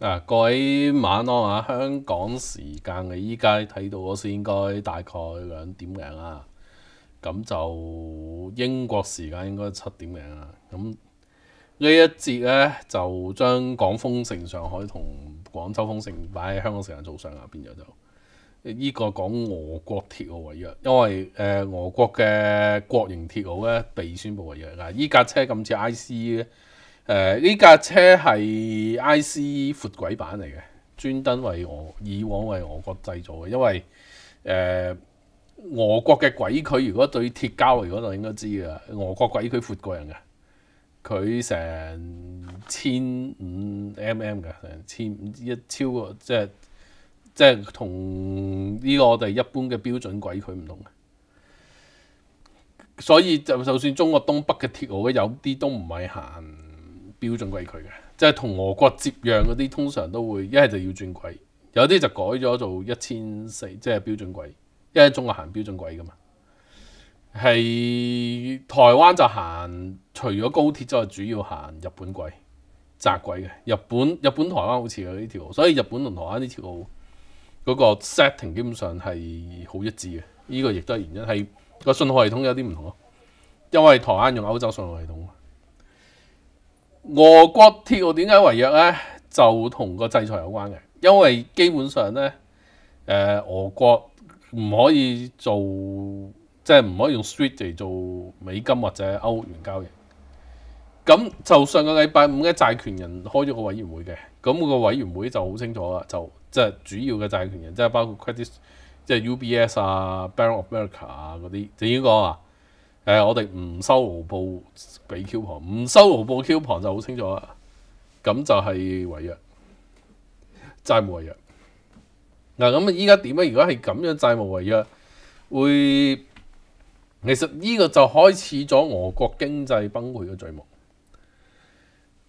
啊，各位晚安啊，香港时间嘅依家睇到時应该大概两点零啦，咁就英国时间应该七点零啦。咁呢一节咧就将港丰城、上海同广州丰城摆喺香港时间早上啊，变咗就。依個講俄國鐵路違約，因為誒俄國嘅國營鐵路咧被宣佈違約。嗱，依架車咁似 i c 咧，誒呢架車係 i c 闊軌版嚟嘅，專登為俄以往為俄國製造嘅，因為誒俄國嘅軌距，如果對鐵交，嚟果就應該知噶，俄國軌距闊過人嘅，佢成千五 mm 嘅，成千一超過即系。即係同呢個我哋一般嘅標準軌佢唔同嘅，所以就就算中國東北嘅鐵路咧，有啲都唔係行標準軌佢嘅，即係同俄國接壤嗰啲通常都會一係就要轉軌，有啲就改咗做一千四，即係標準軌，因為中國行標準軌噶嘛。係台灣就行，除咗高鐵之外，主要行日本軌窄軌嘅。日本日本台灣好似有呢條，所以日本同台灣呢條。嗰個 setting 基本上係好一致嘅，呢個亦都係原因。係個信號系統有啲唔同咯，因為台灣用歐洲信號系統。俄國鐵路點解違約呢？就同個制裁有關嘅，因為基本上呢，誒俄國唔可以做即係唔可以用 street 嚟做美金或者歐元交易。咁就上個禮拜五嘅債權人開咗個委員會嘅。咁個委員會就好清楚啦，就即係主要嘅債權人，即係包括 credit，即係 UBS 啊、b a n k of America 啊嗰啲，就已經講啊。誒，我哋唔收盧布俾 coupon，唔收報 coupon 就好清楚啦。咁就係違約，債務違約。嗱，咁依家點啊？如果係咁樣債務違約，會其實呢個就開始咗俄國經濟崩潰嘅序幕。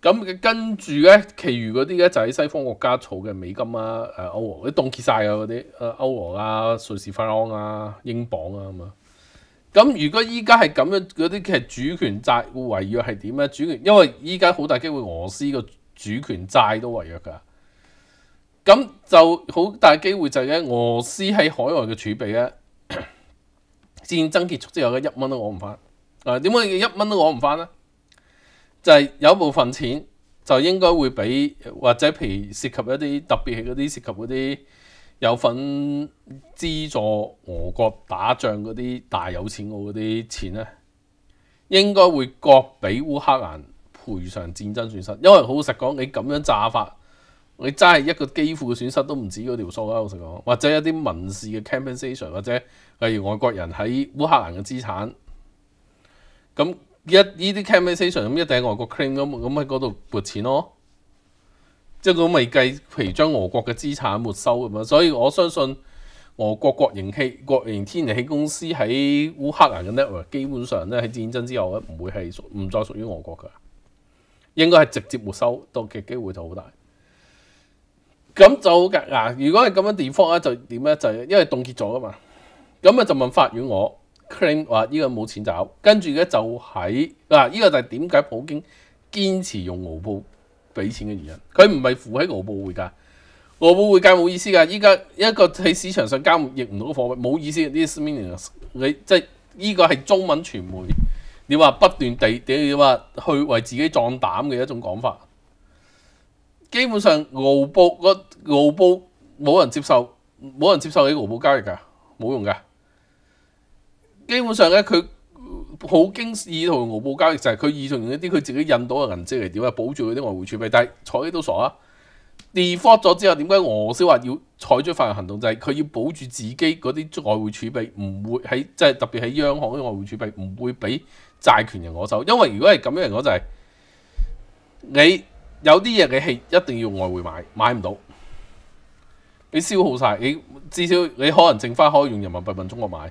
咁跟住咧，其余嗰啲咧就喺西方國家儲嘅美金啊、诶歐元，啲凍結晒啊嗰啲，诶歐元啊、瑞士法郎啊、英鎊啊咁啊。咁如果依家系咁樣嗰啲，其實主權債違約係點咧？主權因為依家好大機會俄斯个主權債都違約噶。咁就好大機會就係咧，俄斯喺海外嘅儲備咧，戰爭結束之後咧一蚊都攞唔翻。啊，點解一蚊都攞唔翻咧？就係有部分錢，就應該會俾或者譬如涉及一啲特別係嗰啲涉及嗰啲有份資助俄國打仗嗰啲大有錢佬嗰啲錢咧，應該會各俾烏克蘭賠償戰爭損失。因為好實講，你咁樣炸法，你真係一個幾乎嘅損失都唔止嗰條數啦。我實講，或者一啲民事嘅 compensation，或者例如外國人喺烏克蘭嘅資產，咁。一呢啲 c o m v e r s a t i o n 咁一定系外国 claim 咁咁喺嗰度拨钱咯，即系咁未计皮将俄国嘅资产没收啊所以我相信俄国国营气国营天然气公司喺乌克兰嘅 network 基本上咧喺战争之后咧唔会系唔再属于俄国噶，应该系直接没收到嘅机会就好大。咁就嗱，如果系咁样地方咧就点咧就因为冻结咗啊嘛，咁啊就问法院我。claim 話呢個冇錢找，跟住咧就喺嗱，呢個就係點解普京堅持用俄布俾錢嘅原因。佢唔係付喺俄布匯價，俄布匯價冇意思噶。依家一個喺市場上交易唔到貨幣，冇意思。呢啲你即係依個係中文傳媒，你話不斷地點話去為自己壯膽嘅一種講法。基本上俄布個俄布冇人接受，冇人接受你俄布交易㗎，冇用㗎。基本上咧，佢好京意同俄布交易就系佢意圖用一啲佢自己印到嘅銀紙嚟點啊，保住佢啲外匯儲備。但系採都傻啊，default 咗之後，點解俄斯話要採取法行行動？就係佢要保住自己嗰啲外匯儲備，唔會喺即系特別喺央行啲外匯儲備，唔會俾債權人攞走。因為如果係咁樣嚟講就係，你有啲嘢你係一定要外匯買，買唔到，你消耗晒，你至少你可能剩翻可以用人民幣問中國買。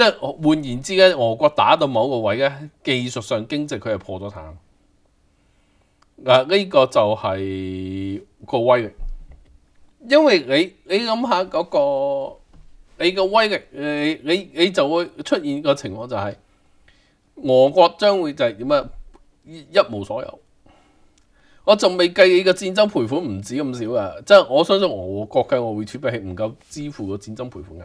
即系换言之咧，俄国打到某个位咧，技术上经济佢系破咗产。嗱，呢个就系个威力。因为你你谂下嗰个你个威力，诶，你你就会出现个情况就系，俄国将会就系点啊一无所有。我仲未计你個战争赔款唔止咁少啊！即系我相信俄国嘅我会储备起唔够支付个战争赔款嘅。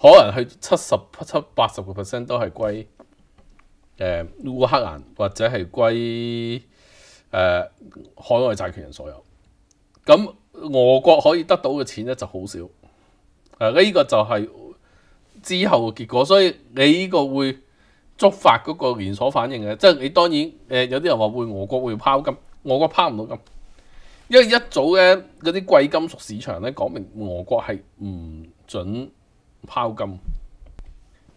可能去七十七八十個 percent 都係歸誒烏克蘭或者係歸誒海外債權人所有。咁俄國可以得到嘅錢咧，就好少。誒呢個就係之後結果，所以你呢個會觸發嗰個連鎖反應嘅，即係你當然誒有啲人話會俄國會拋金，俄國拋唔到金，因為一早咧嗰啲貴金屬市場咧講明俄國係唔準。抛金，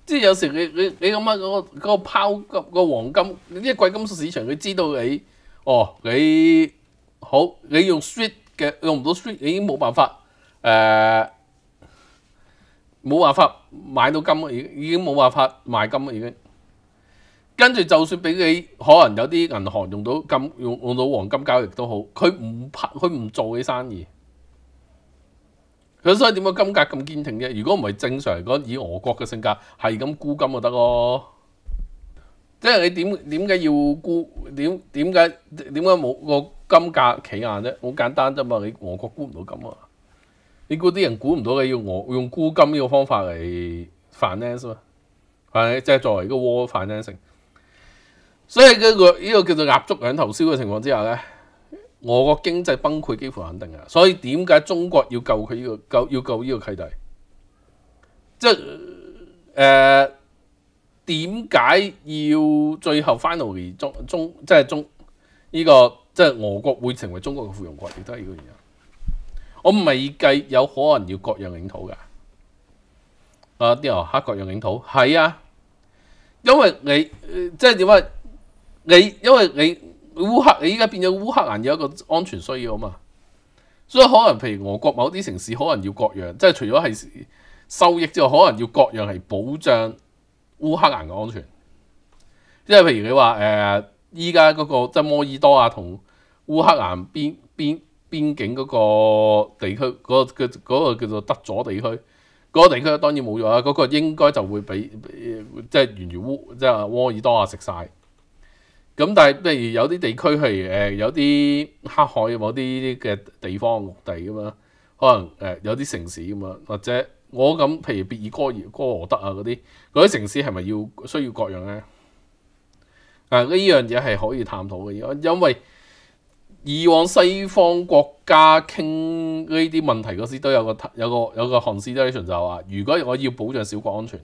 即系有时你你你咁样嗰个嗰个抛金个黄金，呢一贵金属市场佢知道你，哦你好你用 sweet 嘅用唔到 sweet，已经冇办法诶，冇办法买到金，已已经冇办法卖金啦，已经。跟住就算俾你，可能有啲银行用到金用用到黄金交易都好，佢唔拍佢唔做嘅生意。咁所以點解金格咁堅挺啫？如果唔係正常嚟講，以俄國嘅性格係咁沽金就得咯。即係你點點解要沽？點點解點解冇個金價企硬啫？好簡單啫嘛！你俄國沽唔到金啊？你估啲人估唔到嘅，要我用沽金呢個方法嚟 f i n a n c e n g 係即係作為一個 war financing。所以呢個呢個叫做鴨足兩頭燒嘅情況之下咧。我個经济崩溃几乎肯定啊，所以点解中国要救佢呢个救要救呢个契弟？即系诶，点解要最后 finally 中中即系中呢个即系俄国会成为中国嘅附庸国？亦都系呢个原因。我未计有可能要割让领土噶。啊啲话割割让领土系啊，因为你即系点啊？你因为你。烏克你依家變咗烏克蘭有一個安全需要啊嘛，所以可能譬如俄國某啲城市可能要各樣，即係除咗係收益之外，可能要各樣系保障烏克蘭嘅安全。即系譬如你話诶，依家嗰個即系摩爾多亞同烏克蘭邊邊边境嗰個地區，嗰個嗰叫做德佐地區嗰個地區當然冇咗啦，嗰個應該就會俾即係完全烏即係摩爾多亞食晒。咁但係，例如有啲地區係誒有啲黑海某啲嘅地方陸地噶嘛，可能誒有啲城市噶嘛，或者我咁譬如別爾哥爾哥羅德啊嗰啲嗰啲城市係咪要需要各樣咧？啊，呢樣嘢係可以探討嘅，因為以往西方國家傾呢啲問題嗰時都有個有個有個 c o n v e r a t i o n 就話，如果我要保障小國安全。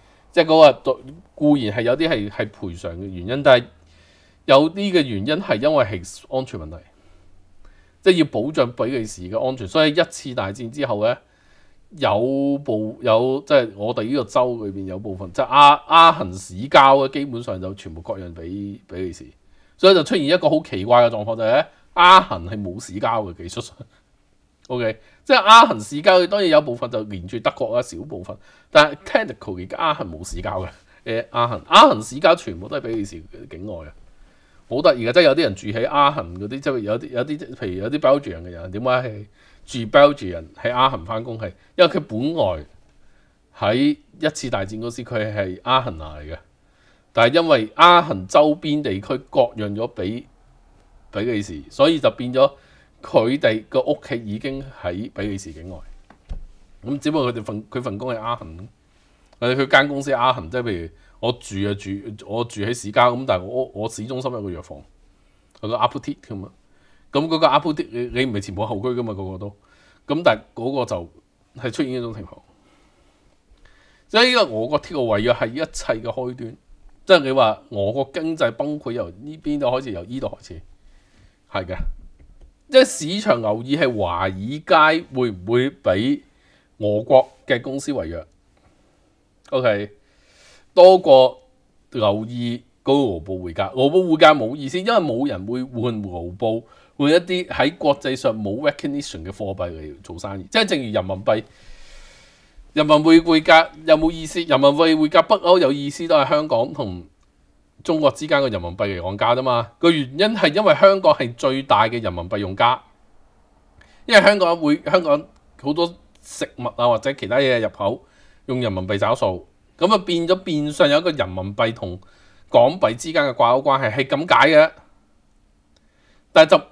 即係嗰個固然係有啲係係賠償嘅原因，但係有啲嘅原因係因為係安全問題，即係要保障比利時嘅安全。所以一次大戰之後咧，有部有即係我哋呢個州裏邊有部分就阿阿痕市郊咧，基本上就全部割讓俾比利時，所以就出現一個好奇怪嘅狀況就係阿痕係冇市郊嘅技術，OK。即係阿痕市郊，當然有部分就連住德國啊，小部分。但係 technical 而家阿痕冇市郊嘅，誒阿痕阿痕市郊全部都係比利時境外嘅，好得意嘅。即係有啲人住喺阿痕嗰啲，即係有啲有啲，譬如有啲 Belgian 嘅人，點解係住 Belgian 喺阿痕翻工係？因為佢本來喺一次大戰嗰時佢係阿痕嚟嘅，但係因為阿痕周邊地區割讓咗俾比利時，所以就變咗。佢哋個屋企已經喺比利時境外，咁只不過佢哋份佢份工係阿恒。或者佢間公司阿恒，即係譬如我住啊住，我住喺市郊咁，但係我我市中心有個藥房，有個 Apple k 咁嘛，咁嗰個 Apple k 你你唔係全部後居噶嘛，個個都，咁但係嗰個就係出現一種情況，所以我個鐵路為咗係一切嘅開端，即係你話我個經濟崩潰由呢邊度開始，由呢度開始，係嘅。即係市場留意係華爾街會唔會俾俄國嘅公司為約 o k 多過留意嗰個盧布匯價。盧布匯價冇意思，因為冇人會換盧布，換一啲喺國際上冇 recognition 嘅貨幣嚟做生意。即係正如人民幣，人民幣匯價有冇意思？人民幣匯價北歐有意思，都係香港同。中國之間嘅人民幣嚟降價啫嘛，個原因係因為香港係最大嘅人民幣用家，因為香港會香港好多食物啊或者其他嘢入口用人民幣找數，咁啊變咗變相有一個人民幣同港幣之間嘅掛鈎關係係咁解嘅。但係就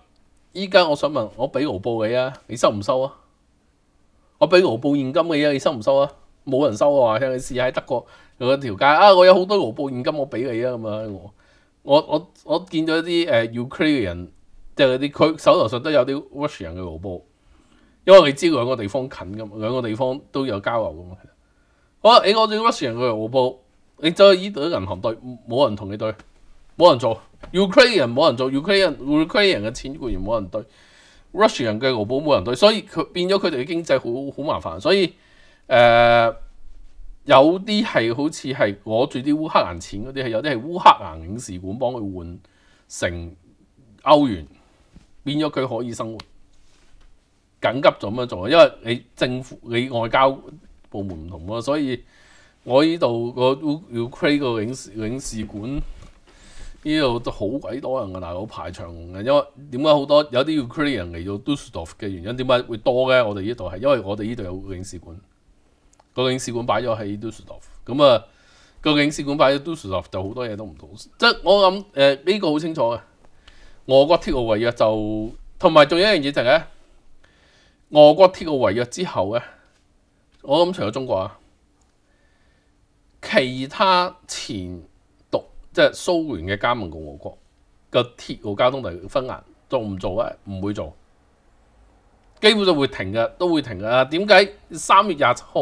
依家我想問，我俾盧布你啊，你收唔收啊？我俾盧布現金嘅嘢，你收唔收啊？冇人收啊！聽你試喺德國嗰條街啊，我有好多盧布現金，我俾你啊！咁樣。我我我我見咗啲誒 u k r a i n i a n 即係啲佢手頭上都有啲 Russian 嘅盧布，因為你知兩個地方近噶嘛，兩個地方都有交流噶嘛。好啦，你我只 Russian 嘅盧布，你走去依度銀行對，冇人同你對，冇人做 u k r a i n i a n 冇人做 u k r a i n n Ukrainian 嘅錢固然冇人對。r u s s i a n 嘅盧布冇人對，所以佢變咗佢哋嘅經濟好好麻煩，所以。誒有啲係好似係攞住啲烏克蘭錢嗰啲，係有啲係烏克蘭領事館幫佢換成歐元，變咗佢可以生活緊急咁樣做？因為你政府你外交部門唔同啊，所以我呢度個 Ukraine 個領事領事館呢度都好鬼多人噶，大佬排長龍嘅。因為點解好多有啲 u k r a i n 人嚟到 d u s t o f 嘅原因點解會多咧？我哋呢度係因為我哋呢度有個領事館。個領事馆摆咗喺 d u s h o f 咁啊個領事馆摆咗 d u s h o f 就好多嘢都唔同，即系我谂诶呢个好清楚嘅。俄国铁路违约就同埋仲有一样嘢就系，俄国铁路违约之后咧，我谂除咗中国啊，其他前独即系苏联嘅加盟共和国嘅铁路交通大分额做唔做咧？唔会做，基本上会停嘅，都会停嘅。点解？三月廿七号。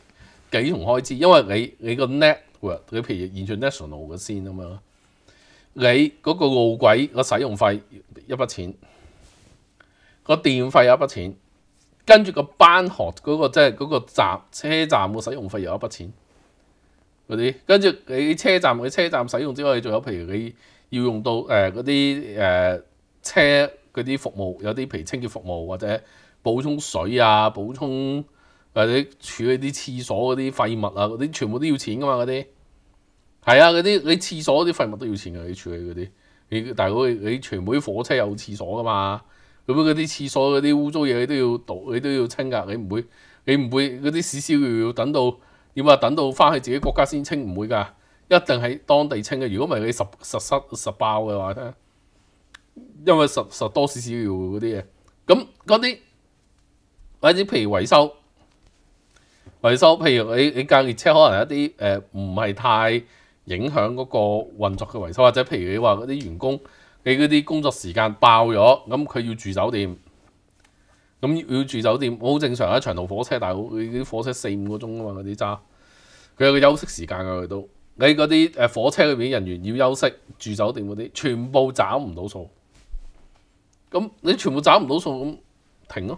幾重開支？因為你你個 net，你譬如 e r national 嘅先咁樣，你嗰個路軌個使用費一筆錢，個電費有一筆錢，跟住個班學嗰個即係嗰個站車站嘅使用費又一筆錢，嗰啲跟住你車站嘅車站使用之外，仲有譬如你要用到誒嗰啲誒車嗰啲服務，有啲譬如清潔服務或者補充水啊、補充。或者處理啲廁所嗰啲廢物啊，嗰啲全部都要錢噶嘛。嗰啲係啊，嗰啲你廁所啲廢物都要錢噶。你處理嗰啲，但係我你全部啲火車有廁所噶嘛，咁嗰啲廁所嗰啲污糟嘢你都要，你都要清㗎。你唔會你唔會嗰啲屎屎尿要等到點啊？等到翻去自己國家先清，唔會㗎。一定喺當地清嘅。如果唔係你十十塞十爆嘅話咧，因為十十多屎屎尿嗰啲嘢，咁嗰啲或者譬如維修。維修，譬如你你架列車可能一啲誒唔係太影響嗰個運作嘅維修，或者譬如你話嗰啲員工，你嗰啲工作時間爆咗，咁佢要住酒店，咁要住酒店，好正常啊！長途火車，但係佢啲火車四五個鐘啊嘛，嗰啲揸，佢有個休息時間噶佢都你嗰啲誒火車裏面人員要休息住酒店嗰啲，全部找唔到數，咁你全部找唔到數，咁停咯。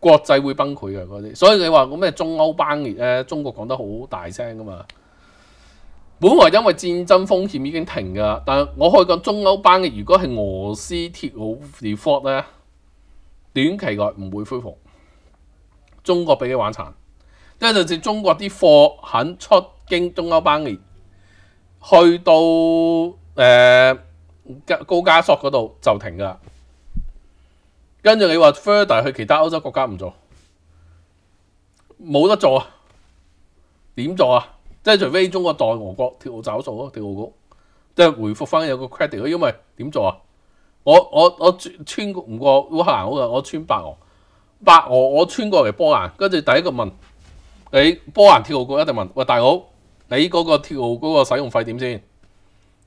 國際會崩潰嘅嗰啲，所以你話個咩中歐班列呢中國講得好大聲㗎嘛。本來因為戰爭風險已經停㗎，但我可以講中歐班嘅，如果係俄斯鐵路 refort 咧，短期內唔會恢復。中國俾佢玩殘，因為就算中國啲貨肯出經中歐班列，去到誒高加索嗰度就停㗎。跟住你話 t h e r d 去其他歐洲國家唔做，冇得做啊！點做啊？即係除非中國代俄國跳找數咯，跳過，即係回覆翻有個 credit 咯。因為點做啊？我我我穿過唔過烏克蘭嗰個，我穿白俄，白俄我穿過嚟波蘭，跟住第一個問你波蘭跳過一定問喂大佬，你嗰個跳嗰個使用費點先？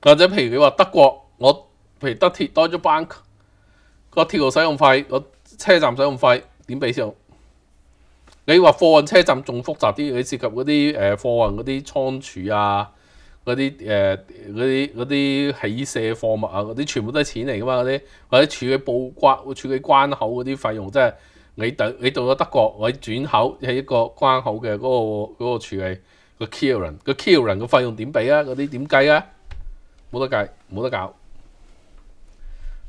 或者譬如你話德國，我譬如德鐵多咗 bank。個鐵路使用費，個車站使用費點俾先？你話貨運車站仲複雜啲，你涉及嗰啲誒貨運嗰啲倉儲啊，嗰啲誒嗰啲嗰啲起卸貨物啊，嗰啲全部都係錢嚟㗎嘛？嗰啲或者處理報關，處理關口嗰啲費用，即係你等你到咗德國，我轉口喺一個關口嘅嗰個嗰個處理個 kiln，個 kiln 嘅費用點俾啊？嗰啲點計啊？冇得計，冇得搞。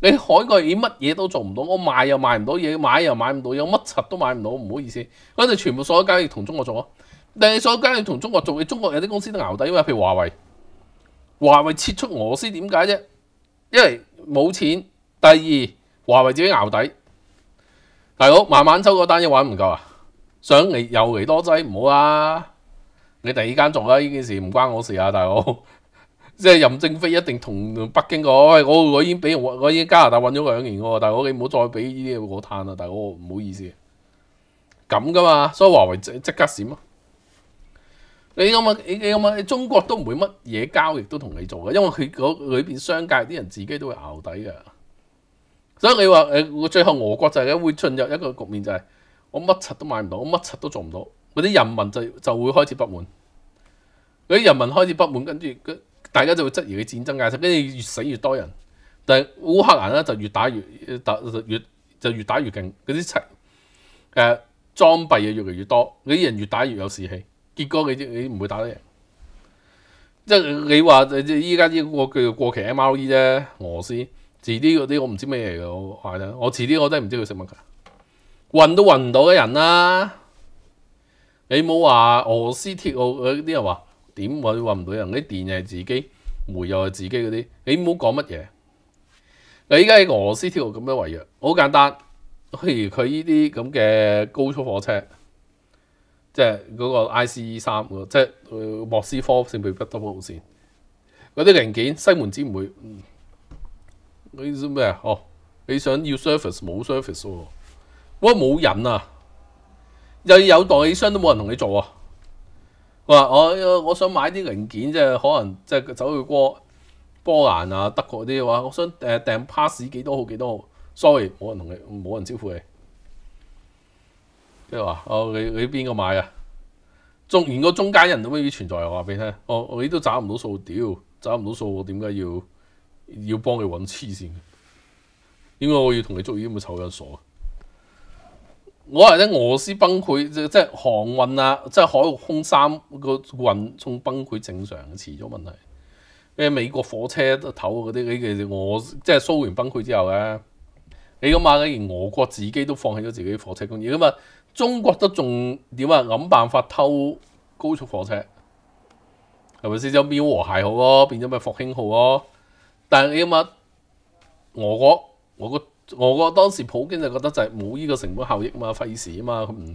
你海外以乜嘢都做唔到，我卖又卖唔到嘢，买又买唔到嘢，乜柒都买唔到，唔好意思，跟住全部所有交易同中国做啊！但系所有交易同中国做，你中国有啲公司都熬底啊，譬如华为，华为撤出俄斯点解啫？因为冇钱。第二，华为自己熬底。大佬，慢慢抽个单，一玩唔够啊！想嚟又嚟多剂，唔好啦。你第二间做啦，呢件事唔关我事啊，大佬。即系任正非一定同北京讲，我我已经俾我我已经加拿大搵咗两年喎，但系我你唔好再俾呢啲嘢我叹啦，大佬我唔好意思，咁噶嘛，所以华为即即刻闪咯。你咁啊，你咁啊，中国都唔会乜嘢交易都同你做嘅，因为佢嗰里边商界啲人自己都会熬底嘅。所以你话诶，我最后俄国就系會会进入一个局面，就系我乜柒都买唔到，我乜柒都做唔到，嗰啲人民就就会开始不满，嗰啲人民开始不满，跟住。大家就會質疑嘅戰爭解質，跟住越死越多人，但係烏克蘭咧就越打越打越就越打越勁，嗰啲槍誒裝備又越嚟越多，嗰啲人越打越有士氣，結果你你唔會打得贏。即係你話，依家啲我叫過期 M R E 啫，俄斯遲啲嗰啲我唔知咩嚟嘅，我啦，我遲啲我都唔知佢食乜嘅，運都運唔到嘅人啦。你冇話俄斯鐵路嗰啲人話。点搵搵唔到人？啲电又系自己，煤又系自己嗰啲，你唔好讲乜嘢？嗱，依家喺俄罗斯铁路咁样违约，好简单。譬如佢呢啲咁嘅高速火车，即系嗰个 ICE 三即系莫斯科圣彼得堡线嗰啲零件，西门子唔会。你做咩啊？哦，你想要 service 冇 service 喎，我冇人啊，又要有代理商都冇人同你做啊！我我我想买啲零件即係可能即係走去波波兰啊德国啲話，我想诶订 pass 几多号几多号？Sorry 冇人同你冇人招呼你，即係话哦你你边个买啊？中连个中间人都未必存在，我话俾你听，我我都找唔到数，屌找唔到数，我点解要要帮你搵黐线？點解我要同你捉鱼嘅凑人傻。我係咧俄斯崩潰，即係航運啊，即係海陸空三個運通崩潰正常，遲咗問題。誒美國火車頭嗰啲，你其實俄即蘇聯崩潰之後咧，你咁啊，連俄國自己都放棄咗自己火車工業，咁啊中國都仲點啊諗辦法偷高速火車？係咪先？變咗烏俄械咯，變咗咩復興號咯？但係咁啊，俄國，俄國。我個當時普京就覺得就係冇依個成本效益嘛，費事啊嘛，佢唔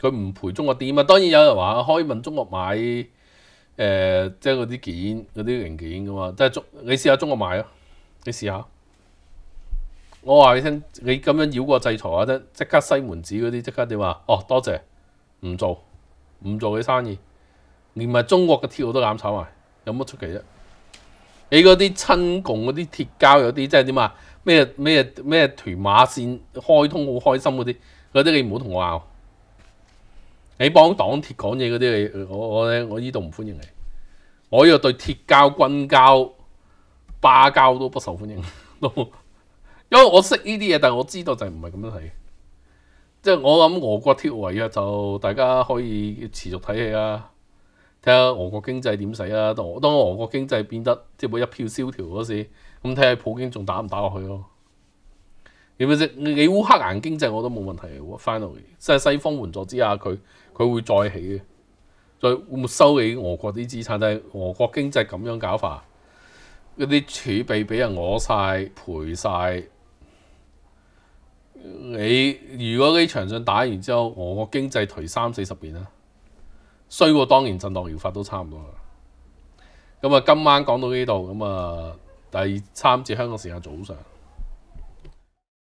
佢唔賠中國啲嘛。當然有人話以問中國買誒，即係嗰啲件嗰啲零件噶嘛。即係中你試下中國買啊，你試下。我話你聽，你咁樣繞過制裁啊，即即刻西門子嗰啲，即刻點啊？哦，多謝，唔做唔做佢生意，連埋中國嘅鐵路都攬炒埋，有乜出奇啫？你嗰啲親共嗰啲鐵交有啲即係點啊？咩咩咩屯马线开通好开心嗰啲，嗰啲你唔好同我拗，你帮黨铁讲嘢嗰啲，我我我呢度唔欢迎你，我度对铁交、军交、巴交都不受欢迎，都，因为我识呢啲嘢，但系我知道就唔系咁样睇，即系我谂俄国铁围啊，就大家可以持续睇戏啊。睇下俄國經濟點使啊！當當俄國經濟變得即係會一票蕭條嗰時，咁睇下普京仲打唔打落去咯？你咪你烏克蘭經濟我都冇問題，finally，即係西方援助之下，佢佢會再起嘅，再收起俄國啲資產。但係俄國經濟咁樣搞法，嗰啲儲備俾人攞曬、賠曬。你如果呢場上打完之後，俄國經濟頹三四十年啦。衰過當年震盪搖法都差唔多啦。咁啊，今晚講到呢度，咁啊，第三節香港時間早上。